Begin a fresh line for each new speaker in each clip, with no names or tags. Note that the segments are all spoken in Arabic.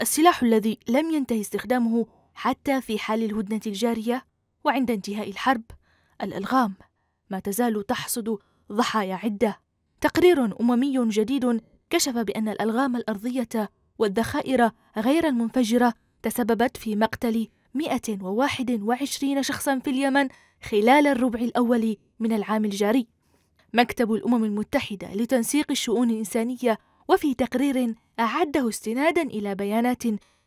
السلاح الذي لم ينتهي استخدامه حتى في حال الهدنة الجارية وعند انتهاء الحرب الألغام ما تزال تحصد ضحايا عدة تقرير أممي جديد كشف بأن الألغام الأرضية والذخائر غير المنفجرة تسببت في مقتل 121 شخصا في اليمن خلال الربع الأول من العام الجاري مكتب الأمم المتحدة لتنسيق الشؤون الإنسانية وفي تقرير أعده استنادا إلى بيانات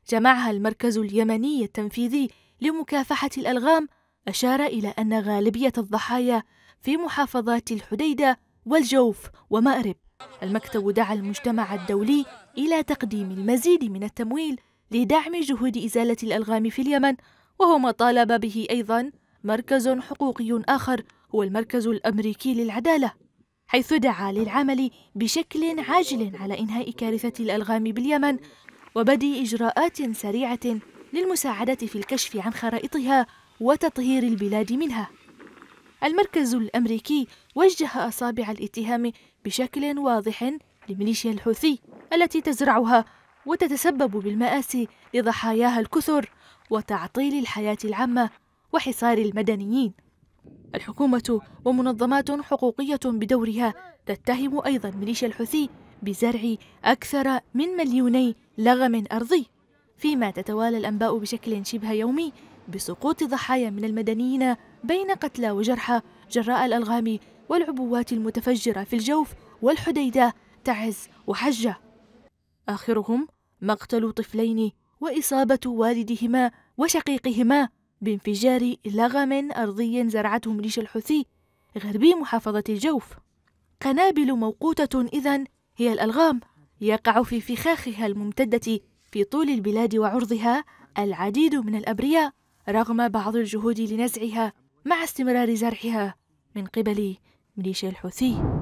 جمعها المركز اليمني التنفيذي لمكافحة الألغام أشار إلى أن غالبية الضحايا في محافظات الحديدة والجوف ومأرب المكتب دعا المجتمع الدولي إلى تقديم المزيد من التمويل لدعم جهود إزالة الألغام في اليمن وهو ما طالب به أيضا مركز حقوقي آخر هو المركز الأمريكي للعدالة حيث دعا للعمل بشكل عاجل على إنهاء كارثة الألغام باليمن وبدء إجراءات سريعة للمساعدة في الكشف عن خرائطها وتطهير البلاد منها. المركز الأمريكي وجه أصابع الاتهام بشكل واضح لميليشيا الحوثي التي تزرعها وتتسبب بالمآسي لضحاياها الكثر وتعطيل الحياة العامة وحصار المدنيين الحكومة ومنظمات حقوقية بدورها تتهم أيضا ميليشيا الحوثي بزرع أكثر من مليوني لغم أرضي فيما تتوالى الأنباء بشكل شبه يومي بسقوط ضحايا من المدنيين بين قتلى وجرحى جراء الألغام والعبوات المتفجرة في الجوف والحديدة تعز وحجة آخرهم مقتل طفلين وإصابة والدهما وشقيقهما بانفجار لغم أرضي زرعته ميليشيا الحوثي غربي محافظة الجوف قنابل موقوتة إذا هي الألغام يقع في فخاخها الممتدة في طول البلاد وعرضها العديد من الأبرياء رغم بعض الجهود لنزعها مع استمرار زرعها من قبل ميليشيا الحوثي